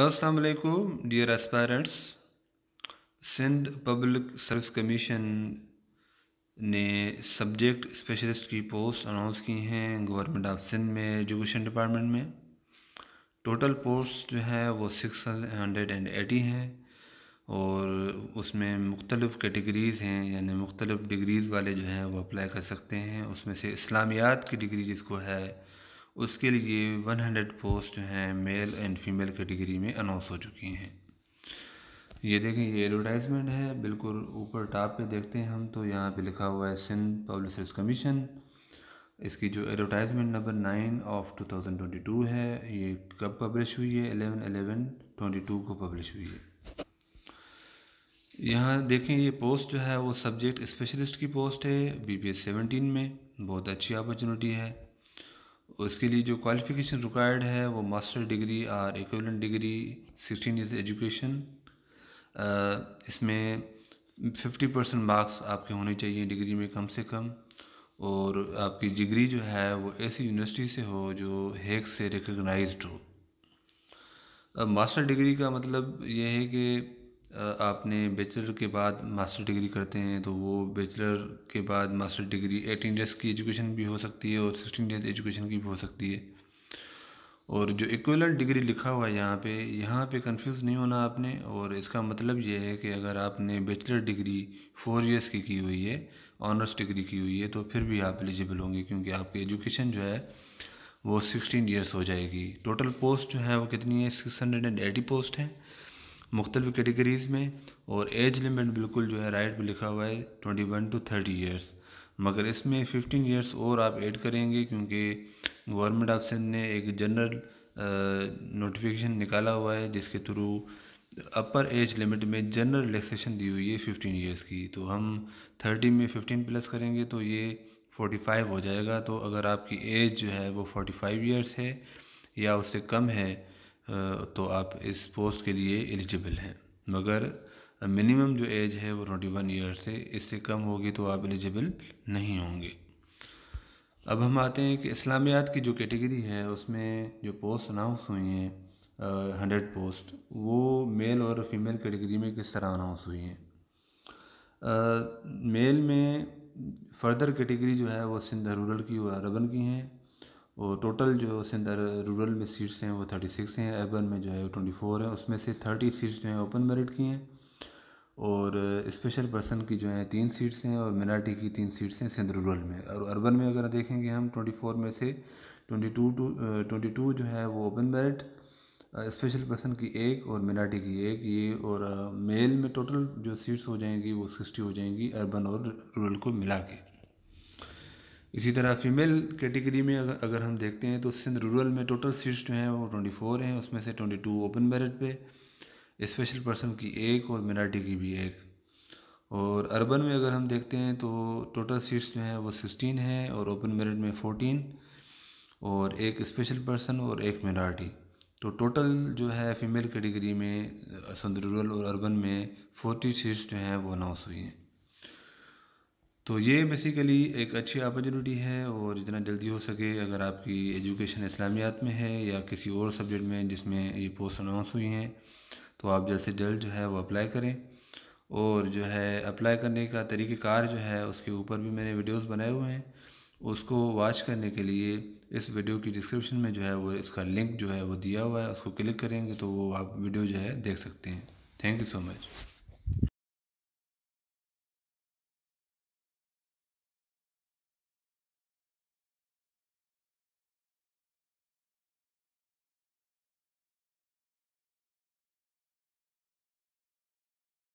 अस्सलाम वालेकुम dear aspirants Sindh public service commission ने सब्जेक्ट स्पेशलिस्ट की पोस्ट अनाउंस की हैं गवर्नमेंट ऑफ सिंध में एजुकेशन डिपार्टमेंट में टोटल पोस्ट जो है वो सिक्स हंड्रेड एंड एटी हैं और उसमें मुख्तलिफ़ कैटेगरीज़ हैं यानी मुख्तलिफ़ डिग्रीज़ वाले जो हैं वो अप्लाई कर सकते हैं उसमें से इस्लामियात की डिग्री जिसको है उसके लिए 100 पोस्ट जो हैं मेल एंड फीमेल कैटेगरी में अनाउंस हो चुकी हैं ये देखें ये एडवर्टाइजमेंट है बिल्कुल ऊपर टॉप पे देखते हैं हम तो यहाँ पे लिखा हुआ है सिंध सर्विस कमीशन इसकी जो एडवर्टाइजमेंट नंबर नाइन ऑफ 2022 है ये कब पब्लिश हुई है एलेवन एलेवन ट्वेंटी टू को पब्लिश हुई है यहाँ देखें ये पोस्ट जो है वो सब्जेक्ट स्पेशलिस्ट की पोस्ट है बी पी एस सेवनटीन में बहुत अच्छी अपॉर्चुनिटी है उसके लिए जो क्वालिफ़िकेशन रिक्वायर्ड है वो मास्टर डिग्री और equivalent degree sixteen years education इसमें फिफ्टी परसेंट मार्क्स आपके होने चाहिए डिग्री में कम से कम और आपकी डिग्री जो है वो ऐसी यूनिवर्सिटी से हो जो हेक से रिकगनाइज हो अब मास्टर डिग्री का मतलब ये है कि आपने बैचलर के बाद मास्टर डिग्री करते हैं तो वो बैचलर के बाद मास्टर डिग्री एटीन डेज़ की एजुकेशन भी हो सकती है और सिक्सटीन डेज एजुकेशन की भी हो सकती है और जो इक्वलेंट डिग्री लिखा हुआ है यहाँ पे यहाँ पे कंफ्यूज नहीं होना आपने और इसका मतलब ये है कि अगर आपने बैचलर डिग्री फोर इयर्स की की हुई है ऑनर्स डिग्री की हुई है तो फिर भी आप एलिजिबल होंगे क्योंकि आपकी एजुकेशन जो है वो सिक्सटीन ईयर्स हो जाएगी टोटल पोस्ट जो है वो कितनी है six hundred and eighty post हैं मुख्तलिफ कैटेगरीज़ में और एज लिमिट बिल्कुल जो है राइट पर लिखा हुआ है twenty one to thirty years मगर इसमें फिफ्टीन ईयर्स और आप ऐड करेंगे क्योंकि गवर्नमेंट सिंध ने एक जनरल नोटिफिकेशन निकाला हुआ है जिसके थ्रू अपर एज लिमिट में जनरल रिलेक्सेशन दी हुई है फिफ्टीन ईयर्स की तो हम थर्टी में फिफ्टीन प्लस करेंगे तो ये फोर्टी फाइव हो जाएगा तो अगर आपकी एज जो है वो फोर्टी फाइव ईयर्स है या उससे कम है तो आप इस पोस्ट के लिए एलिजिबल हैं मगर मिनिमम जो एज है वो ट्वेंटी वन ईयर्स है इससे कम होगी तो आप एलिजिबल नहीं होंगे अब हम आते हैं कि इस्लामियात की जो कैटेगरी है उसमें जो पोस्ट अनाउंस हुई हैं हंड्रेड पोस्ट वो मेल और फीमेल कैटेगरी में किस तरह अनाउंस हुई हैं मेल में फ़र्दर कैटेगरी जो है वो सिंध रूरल की और अरबन की हैं और टोटल जो उसके अंदर रूरल में सीट्स हैं वो थर्टी सिक्स हैं अर्बन में जो है वो ट्वेंटी फोर है उसमें से थर्टी सीट्स जो हैं ओपन मेरिट की हैं और स्पेशल पर्सन की जो है तीन सीट्स हैं और मिनार्टी की तीन सीट्स हैं सिंध रूरल में और अर्बन में अगर देखेंगे हम ट्वेंटी फोर में से twenty two to twenty two जो है वो ओपन मेरिट स्पेशल पर्सन की एक और मिनार्टी की एक ये और मेल में टोटल जो सीट्स हो जाएंगी वो सिक्सटी हो जाएंगी अर्बन और रूरल को मिला के इसी तरह फीमेल कैटेगरी में अगर अगर हम देखते हैं तो सिंध रूरल में टोटल सीट्स जो हैं वो ट्वेंटी फोर हैं उसमें से ट्वेंटी टू ओपन बैरेट पे स्पेशल पर्सन की एक और मिनार्टी की भी एक और अर्बन में अगर हम देखते हैं तो टोटल सीट्स जो हैं वो सिक्सटीन हैं और ओपन मेरिट में फ़ोटीन और एक स्पेशल पर्सन और एक मिनार्टी तो टोटल जो है फीमेल कैटेगरी में सिंध रूरल और अर्बन में फोर्टी सीट्स जो हैं वो अनाउंस हुई हैं तो ये बेसिकली एक अच्छी अपॉर्चुनिटी है और जितना जल्दी हो सके अगर आपकी एजुकेशन इस्लामियात में है या किसी और सब्जेक्ट में जिसमें ये पोस्ट अनाउंस हुई हैं तो आप जल्द से जल्द जो है वो अप्लाई करें और जो है अप्लाई करने का तरीक़ार जो है उसके ऊपर भी मैंने वीडियोस बनाए हुए हैं उसको वॉच करने के लिए इस वीडियो की डिस्क्रिप्शन में जो है वो इसका लिंक जो है वो दिया हुआ है उसको क्लिक करेंगे तो वो आप वीडियो जो है देख सकते हैं थैंक यू सो मच